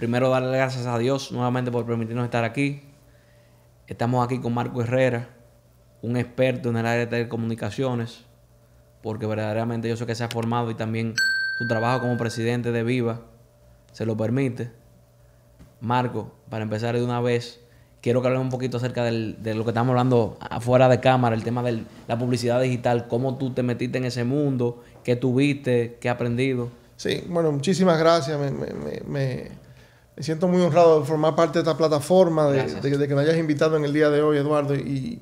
Primero darle gracias a Dios nuevamente por permitirnos estar aquí. Estamos aquí con Marco Herrera, un experto en el área de telecomunicaciones, porque verdaderamente yo sé que se ha formado y también su trabajo como presidente de Viva se lo permite. Marco, para empezar de una vez, quiero que hablemos un poquito acerca de lo que estamos hablando afuera de cámara, el tema de la publicidad digital, cómo tú te metiste en ese mundo, qué tuviste, qué aprendido. Sí, bueno, muchísimas gracias. me, me siento muy honrado de formar parte de esta plataforma, de, que me hayas invitado en el día de hoy, Eduardo. Y,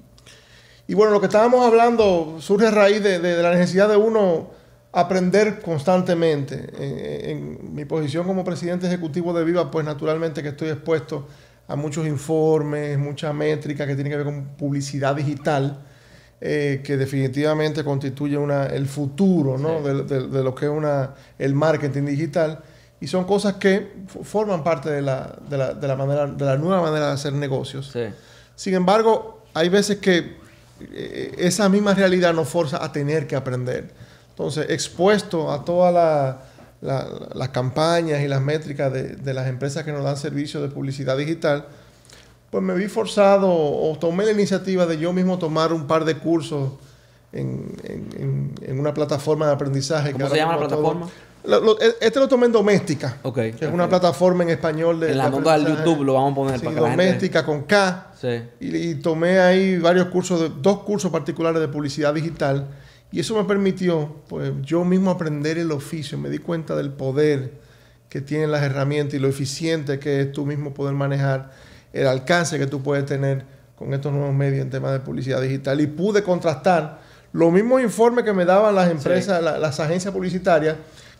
bueno, lo que estábamos hablando surge a raíz de, la necesidad de uno aprender constantemente. Eh, en, mi posición como presidente ejecutivo de Viva, pues naturalmente que estoy expuesto a muchos informes, muchas métricas que tienen que ver con publicidad digital, eh, que definitivamente constituye una, el futuro de, lo que es una, el marketing digital. Y son cosas que forman parte de la, manera, de la nueva manera de hacer negocios. Sin embargo, hay veces que eh, eh, esa misma realidad nos forza a tener que aprender. Entonces, expuesto a todas las campañas y las métricas de, las empresas que nos dan servicios de publicidad digital, pues me vi forzado o tomé la iniciativa de yo mismo tomar un par de cursos en, una plataforma de aprendizaje. ¿Cómo que se llama la plataforma? E, este lo tomé en Doméstica, que es una plataforma en español de... En la nota del YouTube lo vamos a poner en Doméstica con K. Y, tomé ahí varios cursos, dos cursos particulares de publicidad digital. Y eso me permitió, pues, yo mismo aprender el oficio. Me di cuenta del poder que tienen las herramientas y lo eficiente que es tú mismo poder manejar el alcance que tú puedes tener con estos nuevos medios en temas de publicidad digital. Y pude contrastar los mismos informes que me daban las empresas, las agencias publicitarias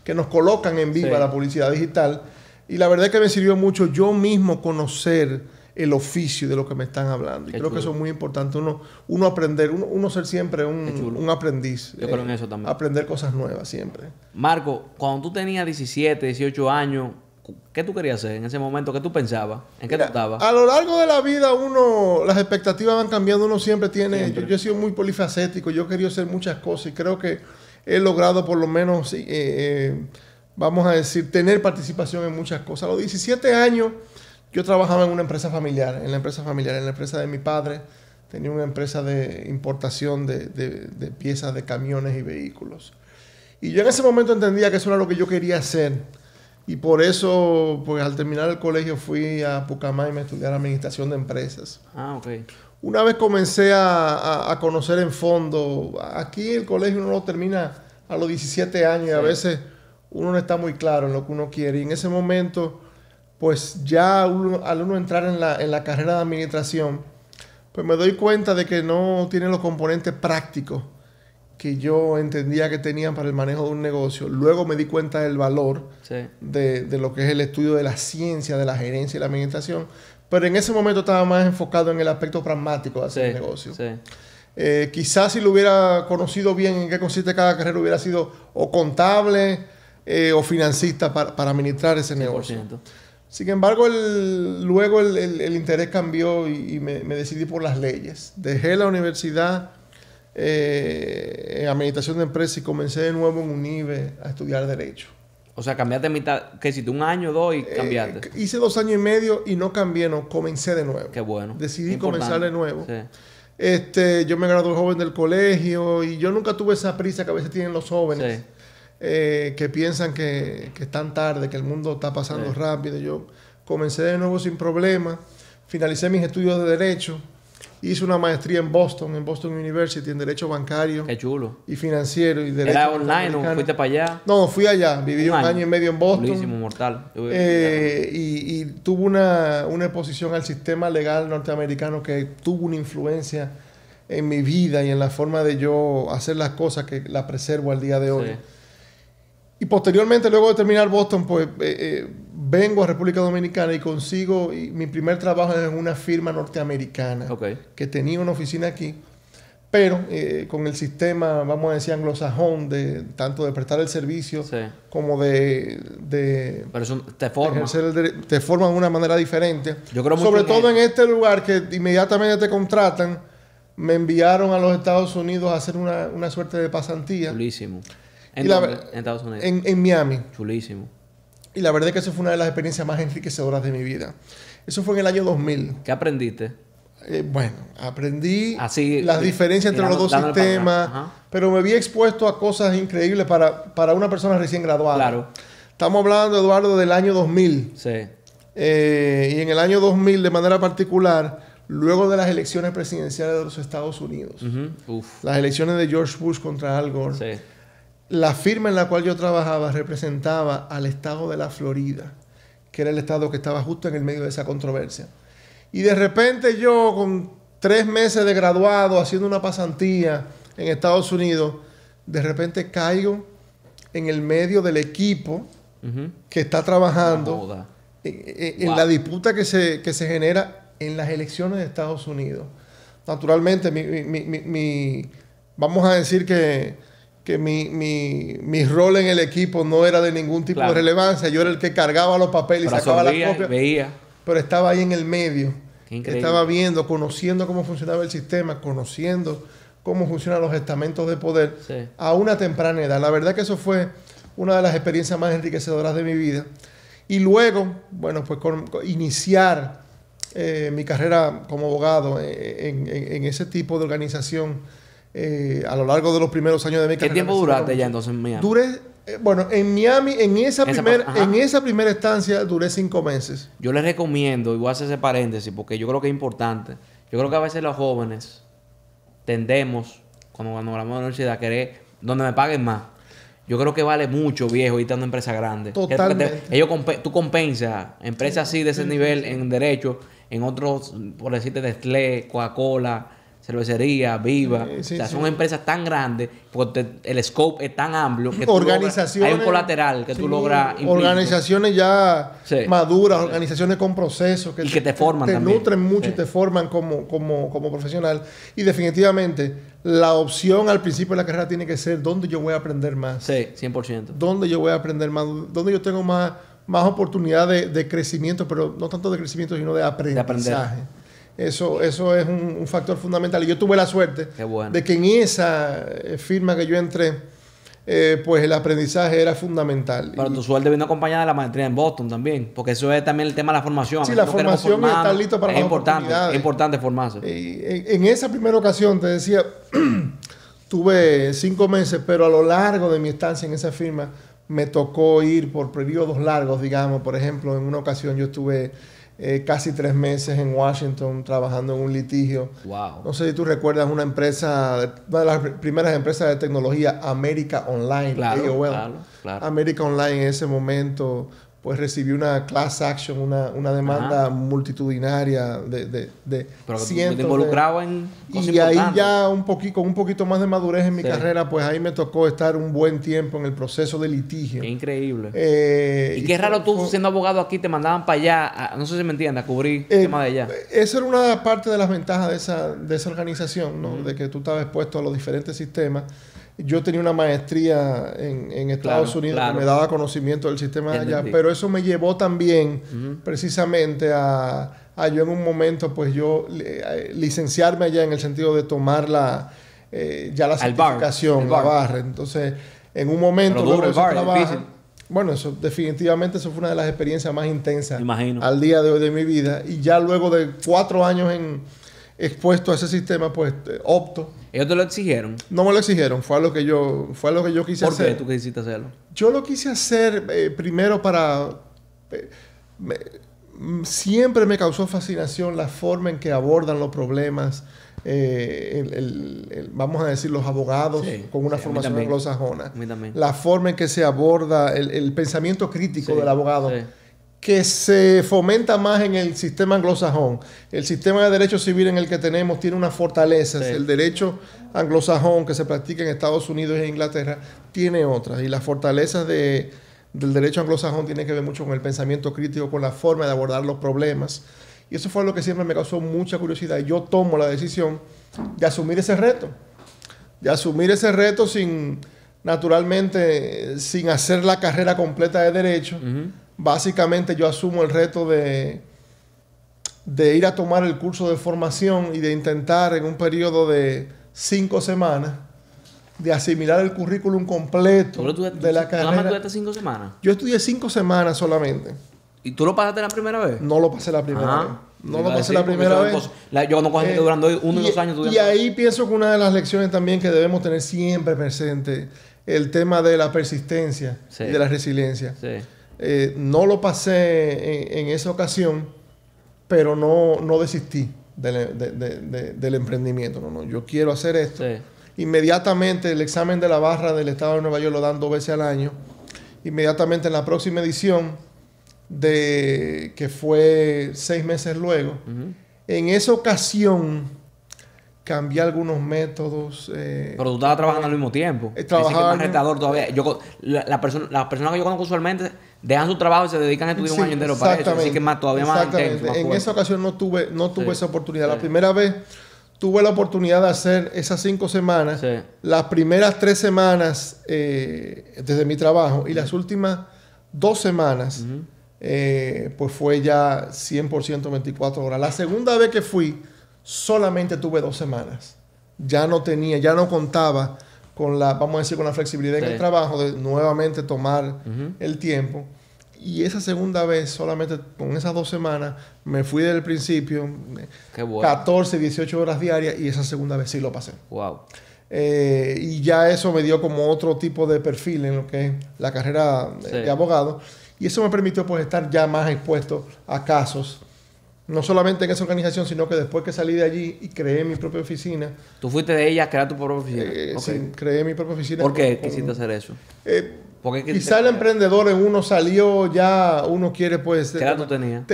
que nos colocan en viva la publicidad digital. Y la verdad es que me sirvió mucho yo mismo conocer el oficio de lo que me están hablando. Y creo que eso es muy importante, uno, uno aprender, uno, ser siempre un, aprendiz. Yo eh, en eso también. Aprender cosas nuevas siempre. Marco, cuando tú tenías 17, 18 años, ¿qué tú querías hacer en ese momento? ¿Qué tú pensabas? ¿En qué te tú A lo largo de la vida uno, las expectativas van cambiando, uno siempre tiene, Yo, yo, he sido muy polifacético, yo quería hacer muchas cosas y creo que he logrado por lo menos, eh, eh, vamos a decir, tener participación en muchas cosas. A los 17 años yo trabajaba en una empresa familiar, en la empresa familiar, en la empresa de mi padre. Tenía una empresa de importación de, piezas de camiones y vehículos. Y yo en ese momento entendía que eso era lo que yo quería hacer. Y por eso, pues al terminar el colegio fui a Pucamá y me estudiar administración de empresas. Ah, ok. Una vez comencé a, conocer en fondo, aquí el colegio uno lo termina a los 17 años y a veces uno no está muy claro en lo que uno quiere. Y en ese momento, pues ya uno, al uno entrar en la, carrera de administración, pues me doy cuenta de que no tiene los componentes prácticos que yo entendía que tenían para el manejo de un negocio. Luego me di cuenta del valor de, de, lo que es el estudio de la ciencia, de la gerencia y la administración. Pero en ese momento estaba más enfocado en el aspecto pragmático de hacer negocio. Eh, quizás si lo hubiera conocido bien en qué consiste cada carrera, hubiera sido o contable eh, o financista para, administrar ese negocio. Sin embargo, luego el, interés cambió y, me, decidí por las leyes. Dejé la universidad eh, en administración de empresas y comencé de nuevo en UNIBE a estudiar Derecho. O sea, cambiaste mitad, que hiciste un año, dos y eh, cambiaste. hice dos años y medio y no cambié, no, comencé de nuevo. Qué bueno. Decidí comenzar de nuevo. Este, yo me gradué joven del colegio y yo nunca tuve esa prisa que a veces tienen los jóvenes eh, que piensan que, que, están tarde, que el mundo está pasando rápido. Yo comencé de nuevo sin problema, finalicé mis estudios de derecho Hice una maestría en Boston, en Boston University, en Derecho Bancario. Qué chulo. Y Financiero. Y ¿Era online o fuiste para allá? No, fui allá. Viví un, año. y medio en Boston. mortal. Eh, y, tuve una, exposición al sistema legal norteamericano que tuvo una influencia en mi vida y en la forma de yo hacer las cosas que la preservo al día de hoy. Y posteriormente, luego de terminar Boston, pues... Eh, eh, vengo a República Dominicana y consigo mi primer trabajo es en una firma norteamericana que tenía una oficina aquí, pero eh, con el sistema, vamos a decir, anglosajón, de tanto de prestar el servicio como de, de Pero eso te forma. te forman de una manera diferente. Yo creo Sobre todo en, este lugar que inmediatamente te contratan, me enviaron a los Estados Unidos a hacer una, suerte de pasantía. Chulísimo. ¿En, Estados Unidos? en Miami. Chulísimo. Y la verdad es que eso fue una de las experiencias más enriquecedoras de mi vida. Eso fue en el año 2000. ¿Qué aprendiste? Eh, bueno, aprendí las eh, diferencias entre los dos sistemas, pero me vi expuesto a cosas increíbles para, una persona recién graduada. Claro. Estamos hablando, Eduardo, del año 2000. Sí. Eh, y en el año 2000, de manera particular, luego de las elecciones presidenciales de los Estados Unidos, las elecciones de George Bush contra Al Gore. Sí la firma en la cual yo trabajaba representaba al estado de la Florida, que era el estado que estaba justo en el medio de esa controversia. Y de repente yo, con tres meses de graduado, haciendo una pasantía en Estados Unidos, de repente caigo en el medio del equipo que está trabajando en, la disputa que se, se genera en las elecciones de Estados Unidos. Naturalmente, vamos a decir que que mi, rol en el equipo no era de ningún tipo de relevancia. Yo era el que cargaba los papeles y sacaba las copias. Veía. Pero estaba ahí en el medio. Estaba viendo, conociendo cómo funcionaba el sistema, conociendo cómo funcionan los estamentos de poder a una temprana edad. La verdad que eso fue una de las experiencias más enriquecedoras de mi vida. Y luego, bueno, pues con, iniciar eh, mi carrera como abogado eh, en ese tipo de organización eh, a lo largo de los primeros años de mi carrera. ¿Qué tiempo duraste ya entonces en Miami? Eh, bueno, en Miami, en esa, en esa primera estancia duré cinco meses. Yo les recomiendo, y voy a hacer ese paréntesis porque yo creo que es importante. Yo creo que a veces los jóvenes tendemos, cuando, cuando hablamos de la universidad, a querer donde me paguen más. Yo creo que vale mucho, viejo, y a una empresa grande. Totalmente. ellos tú compensas empresas así de ese nivel en derecho, en otros, por decirte, Nestlé, Coca-Cola, cervecería, Viva. o sea, son empresas tan grandes, porque el scope es tan amplio que hay un colateral que tú logras Organizaciones ya maduras, organizaciones con procesos que, te, forman. nutren mucho y te forman como, como, como profesional. Y definitivamente, la opción al principio de la carrera tiene que ser dónde yo voy a aprender más. Sí, 100%. Dónde yo voy a aprender más, dónde yo tengo más, más oportunidad de, crecimiento, pero no tanto de crecimiento, sino de aprendizaje. De eso, eso es un, factor fundamental. Y yo tuve la suerte de que en esa eh, firma que yo entré, eh, pues el aprendizaje era fundamental. Pero tu suerte vino acompañada de la maestría en Boston también, porque eso es también el tema de la formación. Sí, la formación es estar listo para importante, Es importante formarse. Eh, en, en esa primera ocasión, te decía, tuve cinco meses, pero a lo largo de mi estancia en esa firma, me tocó ir por periodos largos, digamos. Por ejemplo, en una ocasión yo estuve eh, casi tres meses en Washington trabajando en un litigio. No sé si tú recuerdas una empresa, una de las primeras empresas de tecnología, América Online, AOL. América Online en ese momento pues recibí una class action, una, demanda multitudinaria de, de, de Pero te en Y ahí ya un poquito, con un poquito más de madurez en mi carrera, pues ahí me tocó estar un buen tiempo en el proceso de litigio. Qué increíble. Eh, y qué raro tú siendo abogado aquí, te mandaban para allá, no sé si me entiendes, a cubrir el eh, tema de allá. Esa era una parte de las ventajas de esa, organización, De que tú estabas expuesto a los diferentes sistemas yo tenía una maestría en, Estados Unidos que me daba conocimiento del sistema de allá, pero eso me llevó también precisamente a, yo en un momento, pues yo eh, licenciarme allá en el sentido de tomar la, eh, ya la certificación, la barra. Entonces, en un momento, bueno, eso definitivamente eso fue una de las experiencias más intensas al día de hoy de mi vida. Y ya luego de cuatro años en, expuesto a ese sistema, pues eh, opto ¿Ellos te lo exigieron? No me lo exigieron, fue a lo que yo, fue que yo quise hacer. ¿Por qué tú quisiste hacerlo? Yo lo quise hacer eh, primero para... Eh, siempre me causó fascinación la forma en que abordan los problemas, eh, vamos a decir, los abogados con una formación anglosajona. La forma en que se aborda el, pensamiento crítico del abogado que se fomenta más en el sistema anglosajón. El sistema de derecho civil en el que tenemos tiene unas fortalezas. El derecho anglosajón que se practica en Estados Unidos e Inglaterra tiene otras. Y las fortalezas del derecho anglosajón tienen que ver mucho con el pensamiento crítico, con la forma de abordar los problemas. Y eso fue lo que siempre me causó mucha curiosidad. Yo tomo la decisión de asumir ese reto. De asumir ese reto sin, naturalmente, sin hacer la carrera completa de derecho básicamente yo asumo el reto de, de ir a tomar el curso de formación y de intentar en un periodo de cinco semanas de asimilar el currículum completo de la tú, cinco semanas? Yo estudié cinco semanas solamente. ¿Y tú lo pasaste la primera vez? No lo pasé la primera vez. No lo pasé la primera vez. yo no cogí eh, durando uno y, dos años. Y ahí pienso que una de las lecciones también que debemos tener siempre presente el tema de la persistencia y de la resiliencia. Sí. Eh, no lo pasé en, esa ocasión, pero no, desistí del, emprendimiento. No, no, yo quiero hacer esto. Inmediatamente el examen de la barra del Estado de Nueva York lo dan dos veces al año. Inmediatamente en la próxima edición, de, que fue seis meses luego, en esa ocasión cambié algunos métodos. Eh, pero tú estabas trabajando al mismo tiempo. Eh, trabajaba. todavía. la, persona, las personas que yo conozco usualmente dejan su trabajo y se dedican a estudiar un año entero para eso. Así que más todavía más en esa ocasión no tuve, no tuve esa oportunidad. La primera vez tuve la oportunidad de hacer esas cinco semanas. Las primeras tres semanas eh, desde mi trabajo y las últimas dos semanas, eh, pues fue ya 100% 24 horas. La segunda vez que fui, solamente tuve dos semanas. Ya no tenía, ya no contaba con la, vamos a decir, con la flexibilidad del el trabajo, de nuevamente tomar el tiempo. Y esa segunda vez, solamente con esas dos semanas, me fui del principio, 14, 18 horas diarias, y esa segunda vez sí lo pasé. Wow. Eh, y ya eso me dio como otro tipo de perfil en lo que es la carrera eh, de abogado. Y eso me permitió pues estar ya más expuesto a casos no solamente en esa organización, sino que después que salí de allí y creé mi propia oficina. ¿Tú fuiste de ella a crear tu propia oficina? Eh, sí, creé mi propia oficina. ¿Por qué quisiste hacer eso? Eh, Porque quizá el emprendedor en uno salió ya, uno quiere pues... ¿Qué edad tú tenías?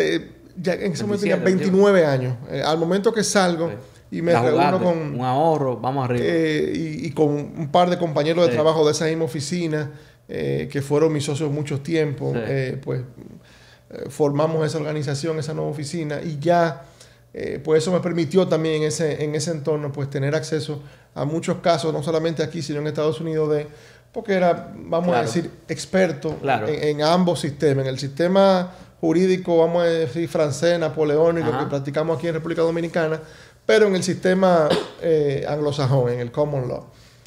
ya en ese momento tenía 29 años. Eh, al momento que salgo... y me reúno con un ahorro, vamos arriba. Eh, y, con un par de compañeros de trabajo de esa misma oficina que fueron mis socios muchos tiempo, pues eh, formamos esa organización, esa nueva oficina y ya, eh, pues eso me permitió también en ese, en ese entorno, pues tener acceso a muchos casos, no solamente aquí, sino en Estados Unidos, de, porque era, vamos a decir, experto en, ambos sistemas, en el sistema jurídico, vamos a decir, francés, napoleónico, que practicamos aquí en República Dominicana, pero en el sistema eh, anglosajón, en el common law.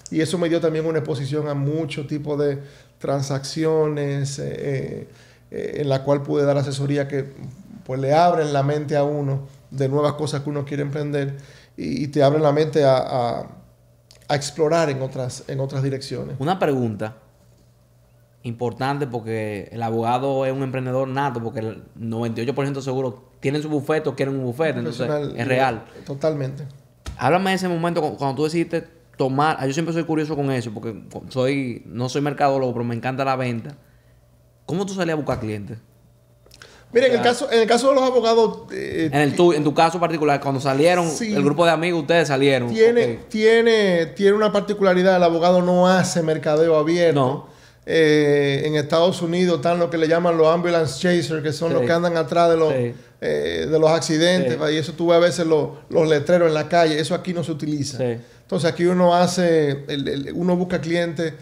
Y eso me dio también una exposición a muchos tipos de transacciones. Eh, en la cual pude dar asesoría que pues le abren la mente a uno de nuevas cosas que uno quiere emprender y, te abren la mente a, explorar en otras, en otras direcciones. Una pregunta importante porque el abogado es un emprendedor nato, porque el 98% seguro tienen su bufete o quieren un bufete, entonces es real. Totalmente. Háblame de ese momento cuando tú decidiste tomar, ah, yo siempre soy curioso con eso, porque soy no soy mercadólogo, pero me encanta la venta. ¿Cómo tú salías a buscar clientes? Mira, en, el caso, en el caso de los abogados... Eh, en, tu, caso particular, cuando salieron, el grupo de amigos, ustedes salieron. Tiene, tiene, tiene una particularidad, el abogado no hace mercadeo abierto. Eh, en Estados Unidos están lo que le llaman los ambulance chasers, que son los que andan atrás de los, eh, de los accidentes. Y eso tú ves a veces los, letreros en la calle. Eso aquí no se utiliza. Entonces aquí uno hace, uno busca clientes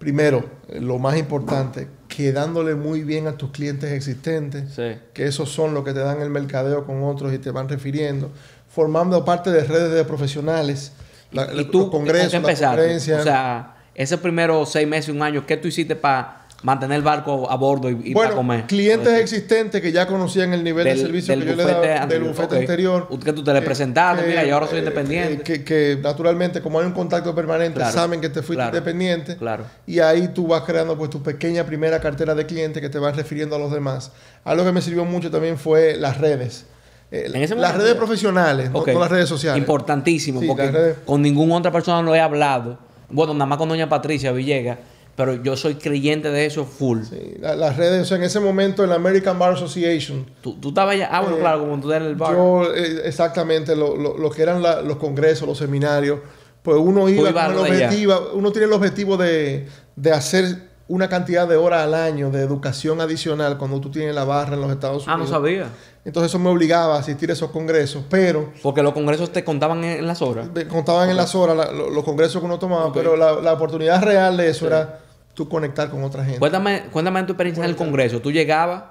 primero, lo más importante quedándole muy bien a tus clientes existentes, que esos son los que te dan el mercadeo con otros y te van refiriendo, formando parte de redes de profesionales, tu congreso, tú, los congresos, O sea, esos primeros seis meses, un año, ¿qué tú hiciste para mantener el barco a bordo y, ir para comer. Clientes existentes que ya conocían el nivel de servicio que yo le daba del bufete anterior. Que tú te le eh, presentaste, mira, yo ahora soy eh, independiente. Eh, que, naturalmente, como hay un contacto permanente, saben que te fuiste independiente. Claro. Y ahí tú vas creando pues tu pequeña primera cartera de clientes que te vas refiriendo a los demás. Algo que me sirvió mucho también fue las redes. en ese las redes profesionales, no, las redes sociales. Importantísimo, porque con ninguna otra persona no he hablado. Bueno, nada más con doña Patricia Villegas pero yo soy creyente de eso full. las redes, en ese momento en la American Bar Association. Tú, estabas ya, ah, bueno, eh, claro, como tú eras el bar. Yo, eh, exactamente, lo, que eran los congresos, los seminarios, pues uno iba, con el objetivo, uno tiene el objetivo de, de hacer una cantidad de horas al año de educación adicional cuando tú tienes la barra en los Estados Unidos. Ah, no sabía. Entonces eso me obligaba a asistir a esos congresos, pero... Porque los congresos te contaban en las horas. contaban en las horas los, congresos que uno tomaba, pero la, oportunidad real de eso era tú conectar con otra gente. Cuéntame, cuéntame tu experiencia en el congreso. Tú llegabas,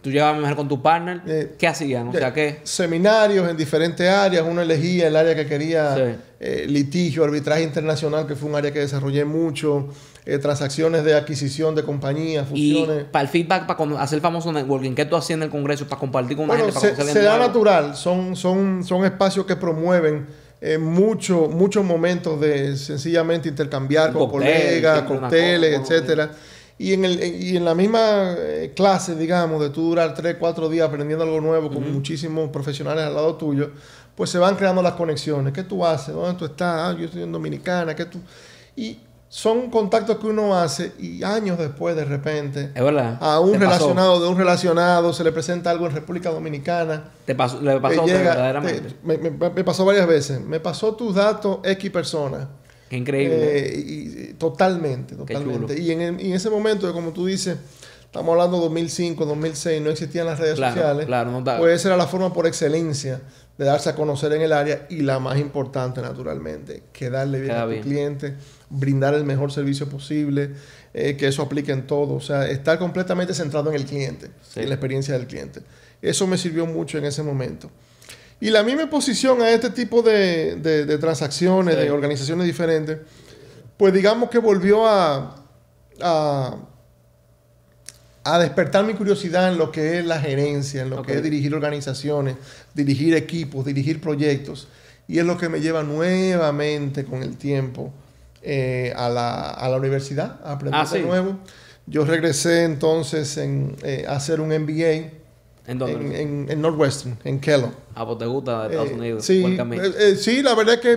tú llegabas mejor con tu partner. Eh, ¿Qué hacían? O sea, ¿qué? Seminarios en diferentes áreas. Uno elegía el área que quería, eh, litigio, arbitraje internacional, que fue un área que desarrollé mucho. Eh, transacciones de adquisición de compañías, fusiones. Y para el feedback, para hacer famoso networking, ¿qué tú hacías en el Congreso para compartir con gente? Para se, se da natural, son, son, son espacios que promueven eh, mucho, muchos momentos de sencillamente intercambiar con colegas, cócteles, etcétera. Y en, el, y en la misma eh, clase, digamos, de tú durar tres, cuatro días aprendiendo algo nuevo con muchísimos profesionales al lado tuyo, pues se van creando las conexiones. ¿Qué tú haces? ¿Dónde tú estás? Ah, yo estoy en Dominicana. ¿Qué tú...? Y son contactos que uno hace y años después de repente a un relacionado de un relacionado se le presenta algo en República Dominicana. Te pasó, le pasó verdaderamente. me, pasó varias veces. Me pasó tus datos X persona. Qué increíble. Eh, y, totalmente, totalmente. Y en, ese momento, como tú dices, estamos hablando 2005, 2006, no existían las redes sociales. Claro, no Pues esa era la forma por excelencia de darse a conocer en el área y la más importante, naturalmente, que darle vida a tu cliente brindar el mejor servicio posible, eh, que eso aplique en todo. O sea, estar completamente centrado en el cliente, en la experiencia del cliente. Eso me sirvió mucho en ese momento. Y la misma posición a este tipo de, transacciones, de organizaciones diferentes, pues digamos que volvió a, a, despertar mi curiosidad en lo que es la gerencia, en lo que es dirigir organizaciones, dirigir equipos, dirigir proyectos. Y es lo que me lleva nuevamente con el tiempo eh, a, la, a, la, universidad a aprender ah, de nuevo. Yo regresé entonces en, eh, a hacer un MBA. ¿En dónde? En, en, Northwestern, en Kellogg. Ah, pues te gusta eh, Estados Unidos. Sí, sí, la verdad es que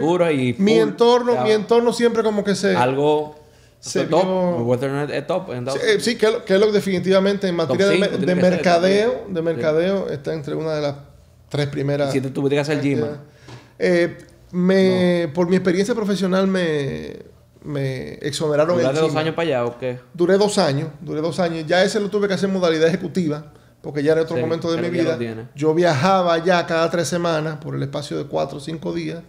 mi entorno, mi entorno siempre como que se... Algo top, Northwestern es top. Sí, Kellogg, definitivamente en materia de, mercadeo, de mercadeo está entre una de las tres primeras. Si te tuviste que hacer me, Por mi experiencia profesional me, me exoneraron ¿Duré dos años para allá o qué? Duré dos años, duré dos años. Ya ese lo tuve que hacer en modalidad ejecutiva, porque ya era otro momento de mi vida. Yo viajaba ya cada tres semanas por el espacio de cuatro o cinco días.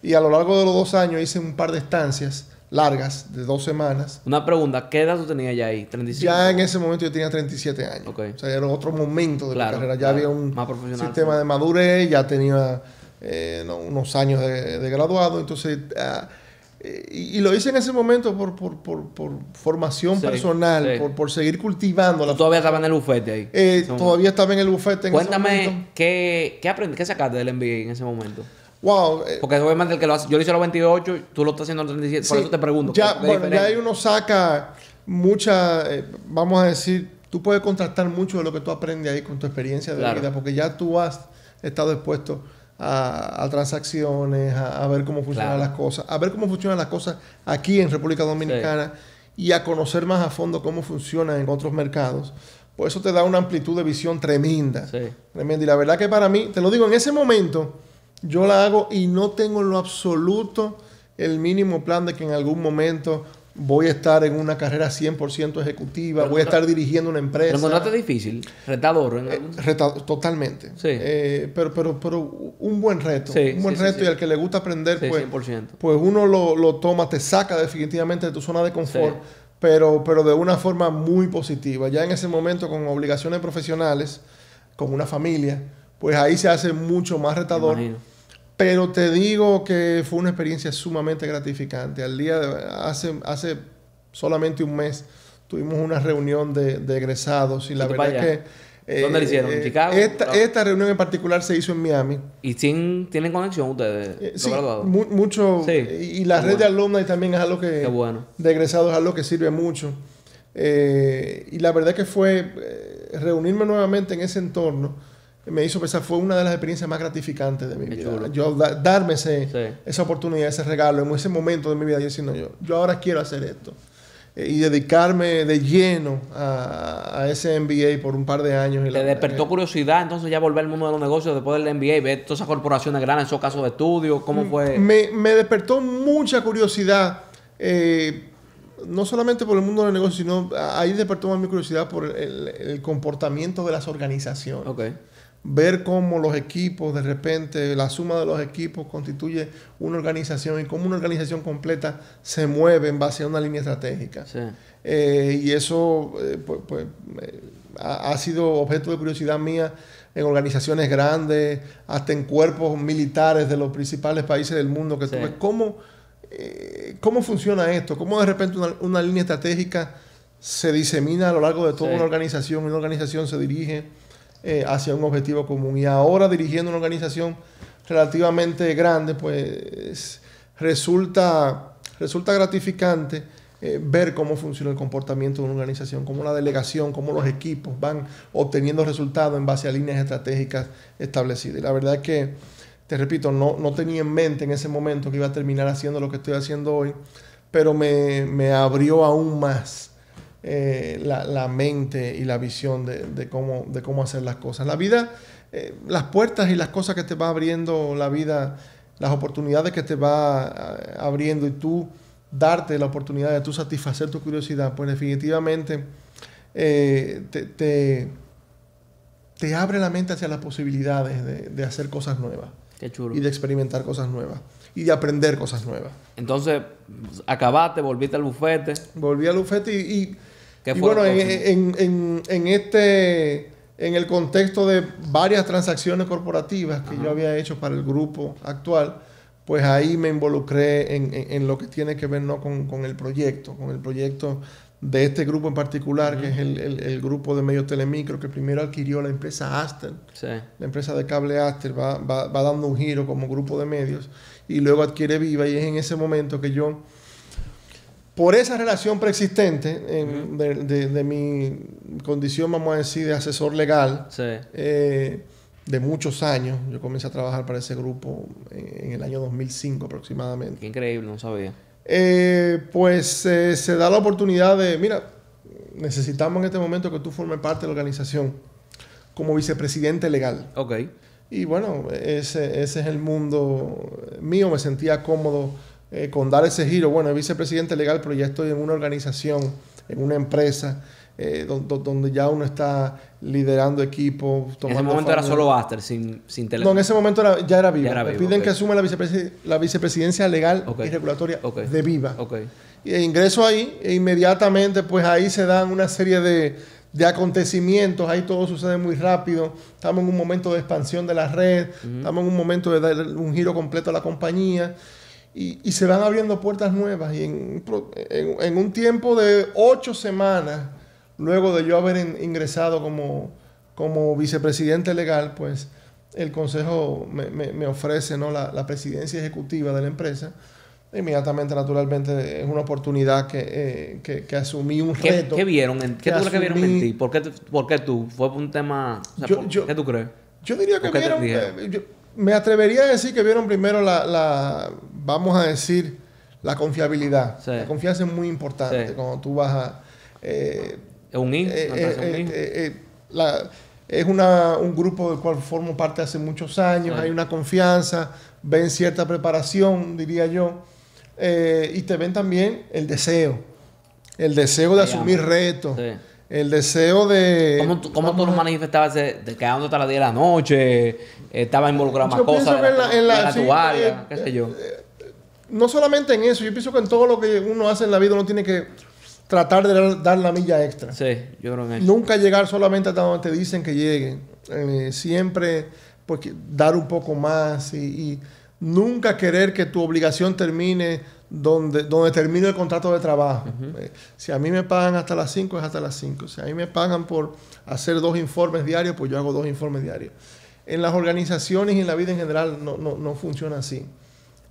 Y a lo largo de los dos años hice un par de estancias largas de dos semanas. Una pregunta, ¿qué edad tú tenías ya ahí? Ya en ese momento yo tenía 37 años. O sea, era otro momento de la carrera. Ya había un sistema de madurez, ya tenía eh, unos años de, graduado, entonces... Ah, y, lo hice en ese momento por, por, por, formación personal, Por, seguir cultivando. La ¿Todavía estaba en el bufete ahí? Eh, todavía estaba en el bufete en Cuéntame, ¿qué, qué, ¿qué sacaste del MBA en ese momento? Wow. Eh, porque obviamente el que lo yo lo hice a los 28, tú lo estás haciendo a los 37, por eso te pregunto. Ya, bueno, ahí uno saca mucha, vamos a decir, tú puedes contrastar mucho de lo que tú aprendes ahí con tu experiencia de vida, porque ya tú has estado expuesto a, transacciones, a, ver cómo funcionan las cosas, a ver cómo funcionan las cosas aquí en República Dominicana y a conocer más a fondo cómo funcionan en otros mercados. Pues eso te da una amplitud de visión tremenda. Tremenda. Y la verdad que para mí, te lo digo, en ese momento yo la hago y no tengo en lo absoluto el mínimo plan de que en algún momento voy a estar en una carrera 100% ejecutiva, voy a estar dirigiendo una empresa. Lo encontraste difícil, retador. Eh, totalmente. Sí. Eh, pero, pero, pero un buen reto. un buen reto y al que le gusta aprender, pues, pues uno lo, toma, te saca definitivamente de tu zona de confort, pero, pero de una forma muy positiva. Ya en ese momento con obligaciones profesionales, con una familia, pues ahí se hace mucho más retador. Pero te digo que fue una experiencia sumamente gratificante. Al día de, hace, hace solamente un mes tuvimos una reunión de, egresados y la verdad que... Eh, ¿Dónde lo hicieron? Eh, Chicago? Esta, reunión en particular se hizo en Miami. ¿Y tienen conexión ustedes? Eh, sí, mucho. Y, la red de y también es algo que... Qué bueno. De egresados es algo que sirve mucho. y la verdad que fue reunirme nuevamente en ese entorno me hizo pensar, fue una de las experiencias más gratificantes de mi vida. Yo darme esa oportunidad, ese regalo, en ese momento de mi vida, yo diciendo, yo, yo ahora quiero hacer esto. Eh, y dedicarme de lleno a, ese MBA por un par de años. Y Te despertó curiosidad, entonces ya volver al mundo de los negocios después del MBA, ver todas esas corporaciones grandes, esos casos de estudio, ¿cómo fue? Mm, me, despertó mucha curiosidad. Eh, no solamente por el mundo de los negocios sino ahí despertó más mi curiosidad por el, comportamiento de las organizaciones ver cómo los equipos, de repente, la suma de los equipos constituye una organización y cómo una organización completa se mueve en base a una línea estratégica. Eh, y eso eh, pues, pues, eh, ha, sido objeto de curiosidad mía en organizaciones grandes, hasta en cuerpos militares de los principales países del mundo, que ¿cómo, funciona esto, cómo de repente una, línea estratégica se disemina a lo largo de toda una organización, una organización se dirige eh, hacia un objetivo común. Y ahora dirigiendo una organización relativamente grande, pues resulta, resulta gratificante eh, ver cómo funciona el comportamiento de una organización, cómo la delegación, cómo los equipos van obteniendo resultados en base a líneas estratégicas establecidas. Y la verdad es que, te repito, no, no tenía en mente en ese momento que iba a terminar haciendo lo que estoy haciendo hoy, pero me, me abrió aún más eh, la, mente y la visión de, cómo, de cómo hacer las cosas. La vida, eh, las puertas y las cosas que te va abriendo la vida, las oportunidades que te va eh, abriendo y tú darte la oportunidad de tú satisfacer tu curiosidad, pues definitivamente te, abre la mente hacia las posibilidades de, de hacer cosas nuevas. Y de experimentar cosas nuevas y aprender cosas nuevas. Entonces, acabaste, volviste al bufete. Volví al bufete y, y, y bueno, en, en, este, en el contexto de varias transacciones corporativas que yo había hecho para el grupo actual, pues ahí me involucré en, lo que tiene que ver ¿no? Con, con, el proyecto, con el proyecto de este grupo en particular, que es el, el, grupo de medios telemicro, que primero adquirió la empresa Aster, la empresa de cable Aster, va, va, dando un giro como grupo de medios y luego adquiere viva y es en ese momento que yo, por esa relación preexistente de, mi condición, vamos a decir, de asesor legal, eh, de muchos años, yo comencé a trabajar para ese grupo eh, en, el año 2005 aproximadamente. Qué increíble, no sabía. Eh, pues se da la oportunidad de, mira, necesitamos en este momento que tú formes parte de la organización como vicepresidente legal. Ok. Y bueno, ese, es el mundo mío, me sentía cómodo eh, con dar ese giro. Bueno, el vicepresidente legal, pero ya estoy en una organización, en una empresa, eh, donde, ya uno está liderando equipos. Tomando en ese momento era solo Aster, sin, sin teléfono. No, en ese momento ya era Viva. Me piden que asuma la, la vicepresidencia legal y regulatoria de Viva. Y ingreso ahí e inmediatamente, pues ahí se dan una serie de de acontecimientos, ahí todo sucede muy rápido, estamos en un momento de expansión de la red, estamos en un momento de dar un giro completo a la compañía. Y, se van abriendo puertas nuevas. Y en, un tiempo de ocho semanas, luego de yo haber ingresado como, como vicepresidente legal, pues el Consejo me, me, me ofrece ¿no? la, la, presidencia ejecutiva de la empresa inmediatamente, naturalmente, es una oportunidad que, eh, asumí un reto. ¿Qué vieron ¿qué que vieron en ti? ¿Por qué, por qué tú? ¿Fue un tema...? ¿Qué tú crees? Yo diría que vieron... Eh, me atrevería a decir que vieron primero la, vamos a decir, la confiabilidad. La confianza es muy importante cuando tú vas a... Eh, un in, eh, es un grupo del cual formo parte hace muchos años, hay una confianza, ven cierta preparación, diría yo. Eh, y te ven también el deseo. El deseo de asumir retos. El deseo de. ¿Cómo, tú, cómo lo manifestabas? De, de quedándote a las 10 de la noche, estaba involucrado más cosas. en la, eh, qué sé yo. Eh, no solamente en eso, yo pienso que en todo lo que uno hace en la vida uno tiene que tratar de dar, la milla extra. Sí, yo creo en eso. Nunca llegar solamente hasta donde te dicen que lleguen. siempre pues, dar un poco más y nunca querer que tu obligación termine donde, donde termine el contrato de trabajo. Eh, si a mí me pagan hasta las 5, es hasta las 5. Si a mí me pagan por hacer dos informes diarios, pues yo hago dos informes diarios. En las organizaciones y en la vida en general no, funciona así.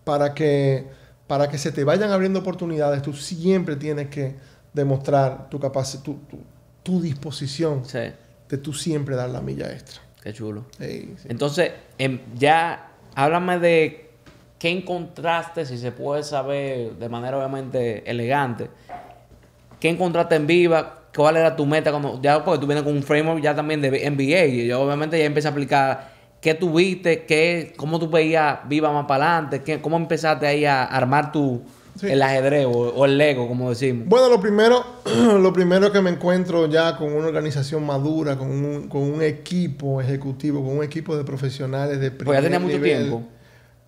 Para que, para que se te vayan abriendo oportunidades, tú siempre tienes que demostrar tu, capacidad, tu, disposición de tú siempre dar la milla extra. Qué chulo. Entonces, em, ya háblame de qué encontraste, si se puede saber de manera obviamente elegante, qué encontraste en Viva, cuál era tu meta, cuando, ya porque tú vienes con un framework ya también de NBA y yo obviamente ya empecé a aplicar qué tuviste, qué, cómo tú veías Viva más para adelante, qué, cómo empezaste ahí a armar tu el ajedrez o, el Lego, como decimos. Bueno, lo primero, lo primero que me encuentro ya con una organización madura, con un, equipo ejecutivo, con un equipo de profesionales de primer Pues ya tenía mucho tiempo.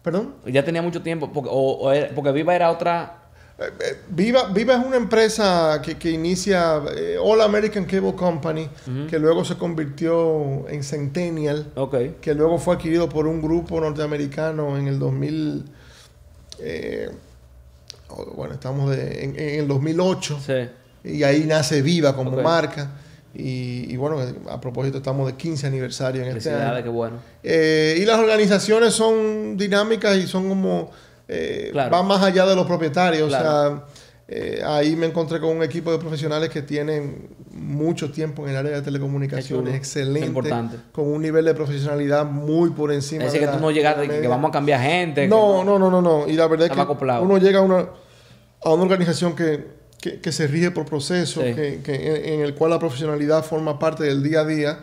¿Perdón? Ya tenía mucho tiempo, porque, Viva era otra... Eh, eh, Viva, Viva es una empresa que, inicia eh, All American Cable Company, que luego se convirtió en Centennial, que luego fue adquirido por un grupo norteamericano en el 2000, eh, bueno, estamos de, en, en, el 2008. Y ahí nace Viva como marca. Y, bueno, a propósito, estamos de 15 aniversario en este año. Eh, y las organizaciones son dinámicas y son como. Eh, Van más allá de los propietarios. O sea, eh, ahí me encontré con un equipo de profesionales que tienen mucho tiempo en el área de telecomunicaciones, excelente, importante. con un nivel de profesionalidad muy por encima. Es decir, que tú no llegaste, que vamos a cambiar gente. No, no, no, no, no. Y la verdad es que uno llega a una, a una organización que, que, se rige por procesos, que, que, en, el cual la profesionalidad forma parte del día a día.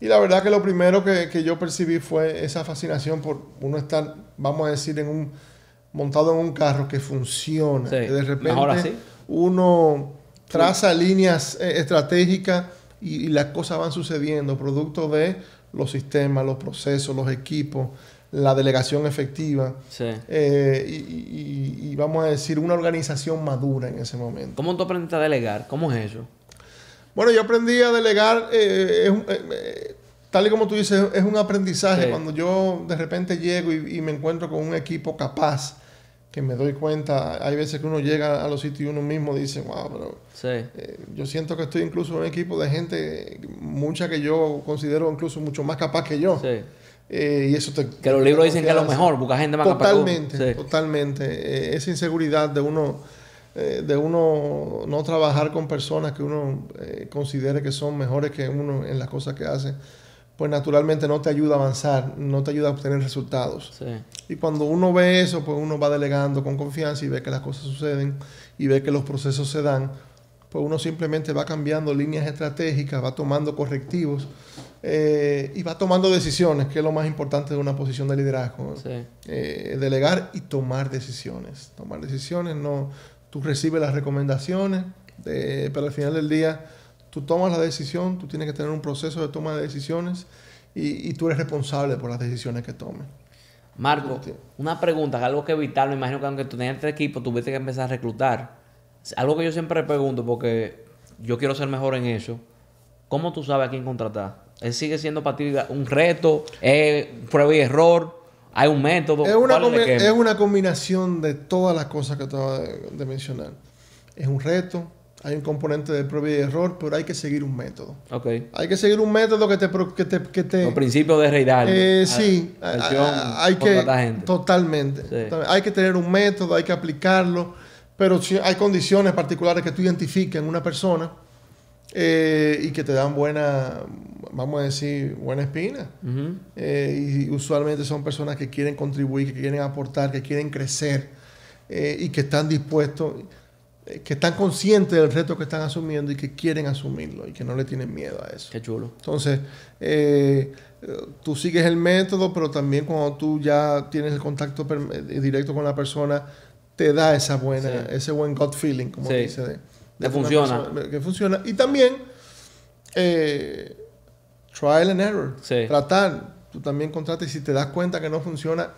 Y la verdad que lo primero que, que yo percibí fue esa fascinación por uno estar, vamos a decir, en un montado en un carro que funciona. Que de repente uno traza líneas eh, estratégicas y, las cosas van sucediendo, producto de los sistemas, los procesos, los equipos, la delegación efectiva. Eh, y, vamos a decir, una organización madura en ese momento. ¿Cómo tú aprendiste a delegar? ¿Cómo es eso? Bueno, yo aprendí a delegar, eh, tal y como tú dices, es un aprendizaje. Cuando yo de repente llego y, me encuentro con un equipo capaz que me doy cuenta, hay veces que uno llega a los sitios y uno mismo dice, wow, pero eh, yo siento que estoy incluso en un equipo de gente, mucha que yo considero incluso mucho más capaz que yo. Eh, y eso que los libros dicen que es lo mejor, busca gente más totalmente, capaz. Totalmente, totalmente. Eh, esa inseguridad de uno, de uno no trabajar con personas que uno considere que son mejores que uno en las cosas que hace pues naturalmente no te ayuda a avanzar, no te ayuda a obtener resultados. Y cuando uno ve eso, pues uno va delegando con confianza y ve que las cosas suceden y ve que los procesos se dan, pues uno simplemente va cambiando líneas estratégicas, va tomando correctivos eh, y va tomando decisiones, que es lo más importante de una posición de liderazgo. Eh, delegar y tomar decisiones. Tomar decisiones, no, tú recibes las recomendaciones, eh, pero al final del día tú tomas la decisión, tú tienes que tener un proceso de toma de decisiones y, tú eres responsable por las decisiones que tomes. Marco, una pregunta, algo que vital, me imagino que aunque tú tenías este equipo, tuviste que empezar a reclutar. Algo que yo siempre pregunto, porque yo quiero ser mejor en eso, ¿cómo tú sabes a quién contratar? Él sigue siendo para ti un reto, es prueba y error, hay un método. Es una, combinación de todas las cosas que te de, de mencionar. Es un reto, hay un componente de prueba y error, pero hay que seguir un método. Hay que seguir un método que te... Que te, que te Los principios de Reidal. Eh, sí, hay que... Totalmente. Hay que tener un método, hay que aplicarlo, pero si hay condiciones particulares que tú identificas en una persona eh, y que te dan buena, vamos a decir, buena espina. Eh, y usualmente son personas que quieren contribuir, que quieren aportar, que quieren crecer eh, y que están dispuestos eh, que están conscientes del reto que están asumiendo y que quieren asumirlo y que no le tienen miedo a eso. Qué chulo. Entonces, eh, tú sigues el método, pero también cuando tú ya tienes el contacto eh, directo con la persona, te da esa buena, ese buen gut feeling, como dice. De, que funciona. funciona. Y también, trial and error. Tratar. Tú también contratas y si te das cuenta que no funciona,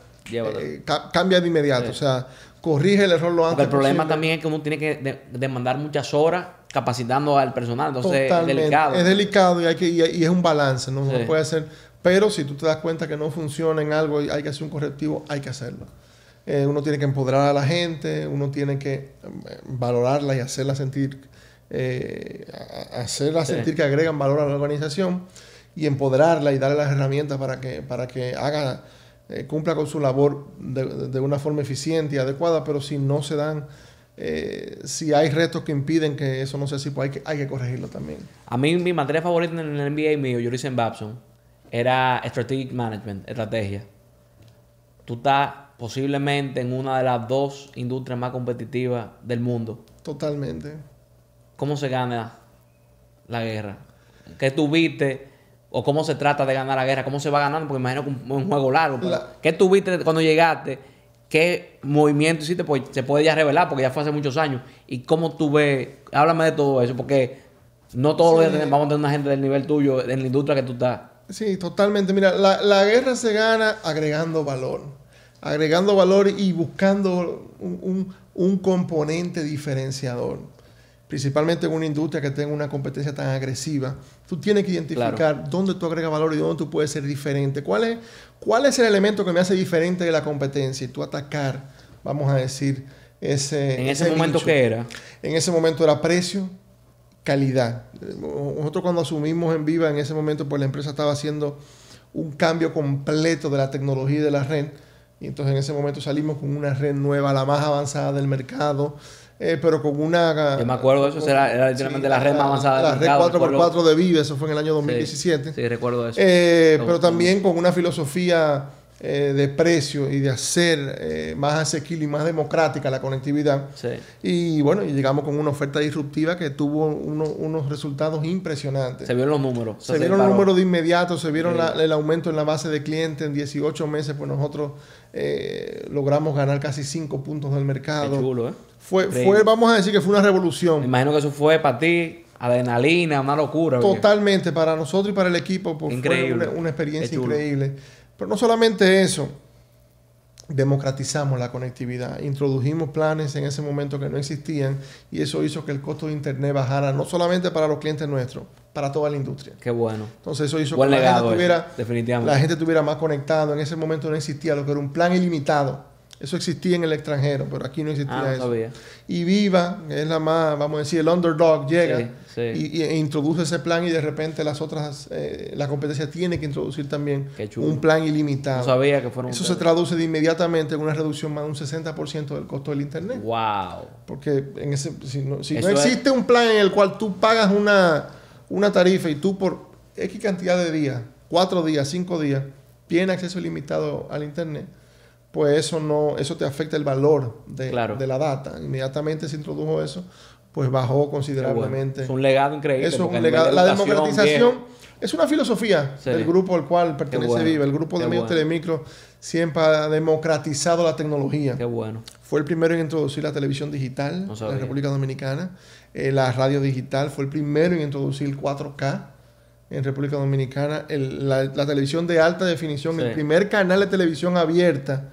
cambia de inmediato. O sea, corrige el error lo antes Porque el problema también es que uno tiene que demandar muchas horas capacitando al personal, entonces es delicado. Es delicado y, hay es un balance, no, puede ser. Pero si tú te das cuenta que no funciona en algo y hay que hacer un correctivo, hay que hacerlo. Eh, uno tiene que empoderar a la gente, uno tiene que eh, valorarla y hacerla sentir, eh, hacerla sentir que agregan valor a la organización y empoderarla y darle las herramientas para que, para que haga eh, cumpla con su labor de, una forma eficiente y adecuada, pero si no se dan, eh, si hay retos que impiden que eso no sea así, pues hay que, hay que corregirlo también. A mí mi materia favorita en el NBA mío, yo lo Babson, era Strategic Management, estrategia. Tú estás posiblemente en una de las dos industrias más competitivas del mundo. Totalmente. ¿Cómo se gana la guerra? ¿Qué tuviste? o cómo se trata de ganar la guerra, cómo se va ganando, porque imagino que es un juego largo. ¿Qué tuviste cuando llegaste? ¿Qué movimiento hiciste? Pues se puede ya revelar, porque ya fue hace muchos años. ¿Y cómo tú ves? Háblame de todo eso, porque no todos vamos a tener una gente del nivel tuyo, en la industria que tú estás. Sí, totalmente. Mira, la, guerra se gana agregando valor. Agregando valor y buscando un componente diferenciador principalmente en una industria que tenga una competencia tan agresiva, tú tienes que identificar dónde tú agregas valor y dónde tú puedes ser diferente. ¿Cuál es, ¿Cuál es el elemento que me hace diferente de la competencia? Y tú atacar, vamos a decir, ese... ¿En ese, momento qué era? En ese momento era precio, calidad. Nosotros cuando asumimos en Viva, en ese momento, pues la empresa estaba haciendo un cambio completo de la tecnología y de la red. Y entonces en ese momento salimos con una red nueva, la más avanzada del mercado, eh, pero con una... me acuerdo eso, era, literalmente la red más avanzada. La, la red 4x4 de Vive, eso fue en el año 2017. Sí, recuerdo eso. Eh, pero también con una filosofía eh, de precio y de hacer más asequible y más democrática la conectividad. Y bueno, y llegamos con una oferta disruptiva que tuvo unos resultados impresionantes. Se vieron los números. Se, vieron los números de inmediato, se vieron el aumento en la base de clientes en 18 meses, pues nosotros logramos ganar casi 5 puntos del mercado. Qué chulo, ¿eh? Fue, vamos a decir que fue una revolución. imagino que eso fue para ti adrenalina, una locura. Totalmente, para nosotros y para el equipo pues, increíble. fue una, experiencia increíble. Pero no solamente eso, democratizamos la conectividad, introdujimos planes en ese momento que no existían y eso hizo que el costo de Internet bajara, no solamente para los clientes nuestros, para toda la industria. Qué bueno. Entonces eso hizo que la gente, tuviera, la gente, tuviera, más conectado. En ese momento no existía lo que era un plan ilimitado eso existía en el extranjero, pero aquí no existía ah, eso. Y Viva, es la más, vamos a decir, el underdog, llega Y, e introduce ese plan y de repente las otras, eh, la competencia tiene que introducir también un plan ilimitado. No sabía que fueron Eso se traduce de inmediatamente en una reducción más de un 60% del costo del Internet. ¡Wow! Porque en ese, si no, existe un plan en el cual tú pagas una, una tarifa y tú por X cantidad de días, cuatro días, cinco días, tienes acceso ilimitado al Internet pues eso no, eso te afecta el valor de, la data. Inmediatamente se introdujo eso, pues bajó considerablemente. Es un legado increíble. Eso es la democratización es una filosofía del grupo al cual pertenece Viva. El grupo de medios Telemicro siempre ha democratizado la tecnología. Qué bueno. Fue el primero en introducir la televisión digital en República Dominicana. Eh, la radio digital fue el primero en introducir 4K en República Dominicana. la, televisión de alta definición, el primer canal de televisión abierta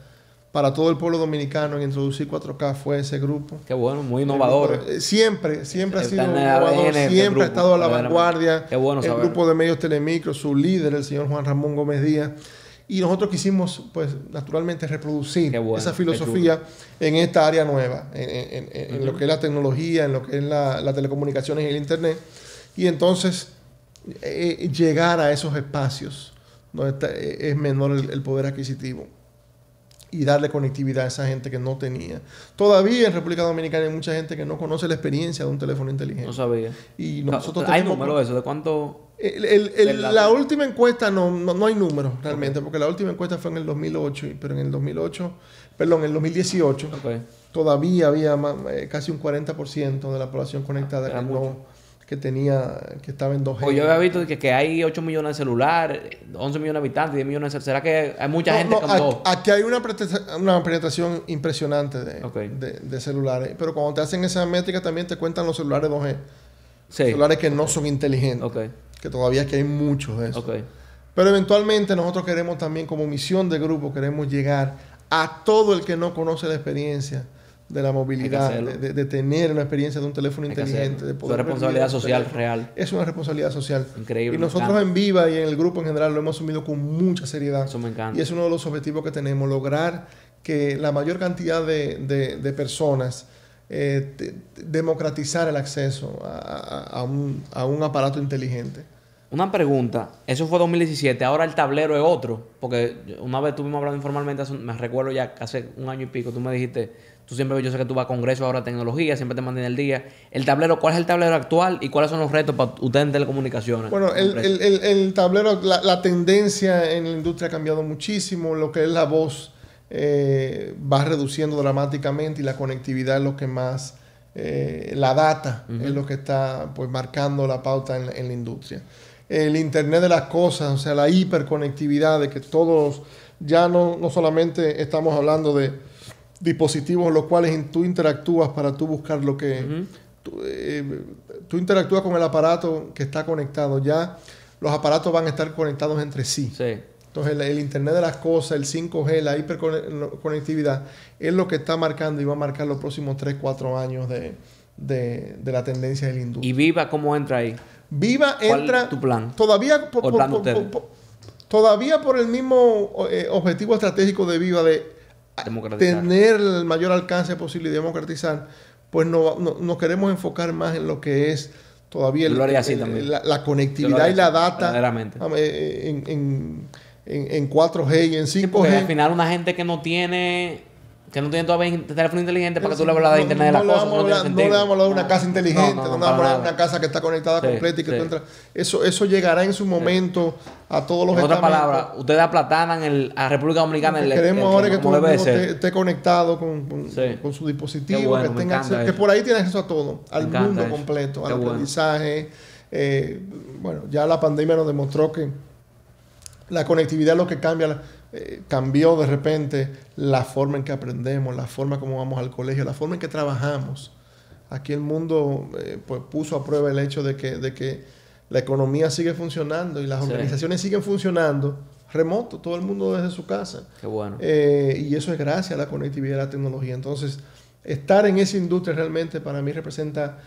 para todo el pueblo dominicano en introducir 4K fue ese grupo. Qué bueno, muy innovador. Eh, siempre, siempre ha sido innovador, siempre ha estado a la vanguardia. Qué bueno El grupo de medios Telemicro, su líder, el señor Juan Ramón Gómez Díaz. Y nosotros quisimos, pues, naturalmente reproducir esa filosofía en esta área nueva, en, lo que es la tecnología, en lo que es la, telecomunicación telecomunicaciones y el Internet. Y entonces, eh, eh, llegar a esos espacios donde es menor el poder adquisitivo y darle conectividad a esa gente que no tenía. Todavía en República Dominicana hay mucha gente que no conoce la experiencia de un teléfono inteligente. No sabía. Y nosotros ¿Hay de eso? ¿De cuánto? la, última encuesta no, no, hay números realmente, porque la última encuesta fue en el 2008, pero en el 2008, perdón, en el 2018 todavía había eh, casi un 40% de la población conectada no que tenía, que estaba en 2G. Pues yo había visto que, hay 8 millones de celulares, 11 millones de habitantes, 10 millones de ¿Será que hay mucha gente no, aquí, hay una, una penetración impresionante de, celulares. Pero cuando te hacen esa métrica también te cuentan los celulares 2G. Celulares que no son inteligentes. Que todavía que hay muchos de esos. Pero eventualmente nosotros queremos también como misión de grupo, queremos llegar a todo el que no conoce la experiencia de la movilidad, de, tener una experiencia de un teléfono inteligente. De poder es una responsabilidad social real. Es una responsabilidad social. Increíble. Y nosotros en Viva y en el grupo en general lo hemos asumido con mucha seriedad. Eso me encanta. Y es uno de los objetivos que tenemos, lograr que la mayor cantidad de, personas eh, democratizar el acceso un, a un aparato inteligente. Una pregunta, eso fue 2017, ahora el tablero es otro, porque una vez estuvimos hablando informalmente, me recuerdo ya hace un año y pico, tú me dijiste, tú siempre, yo sé que tú vas a Congreso ahora tecnología, siempre te mantienes el día. El tablero, ¿cuál es el tablero actual y cuáles son los retos para ustedes en telecomunicaciones? Bueno, el, tablero, la, tendencia en la industria ha cambiado muchísimo, lo que es la voz eh, va reduciendo dramáticamente y la conectividad es lo que más... Eh, la data es lo que está pues marcando la pauta en la industria el Internet de las Cosas, o sea, la hiperconectividad, de que todos, ya no, no solamente estamos hablando de dispositivos los cuales tú interactúas para tú buscar lo que... Eh, tú, interactúas con el aparato que está conectado, ya los aparatos van a estar conectados entre sí. Entonces, el, Internet de las Cosas, el 5G, la hiperconectividad, es lo que está marcando y va a marcar los próximos 3, 4 años de, la tendencia del la industria. ¿Y Viva cómo entra ahí? Viva entra. Todavía por, todavía por el mismo eh, objetivo estratégico de Viva de ah, tener el mayor alcance posible y democratizar, pues no, nos queremos enfocar más en lo que es todavía la, conectividad y la data eh, eh, en, en, en, 4G y en 5G. al final una gente que no tiene que no tienen todavía teléfono inteligente para que tú le hablas de Internet de las cosas. No, le vamos a hablar de una casa inteligente, no, le vamos a hablar de una casa que está conectada completa y que tú entras. Eso, eso llegará en su momento a todos los estados. En otra palabra, ustedes aplatanan el, a República Dominicana el Queremos ahora que todo el esté, conectado con, su dispositivo, que, que por ahí tiene acceso a todo, al mundo completo, al aprendizaje. Eh, bueno, ya la pandemia nos demostró que la conectividad es lo que cambia eh, cambió de repente la forma en que aprendemos, la forma como vamos al colegio, la forma en que trabajamos. Aquí el mundo eh, pues, puso a prueba el hecho de que, de que la economía sigue funcionando y las organizaciones siguen funcionando remoto, todo el mundo desde su casa. Qué bueno. Eh, y eso es gracias a la conectividad y la tecnología. Entonces, estar en esa industria realmente para mí representa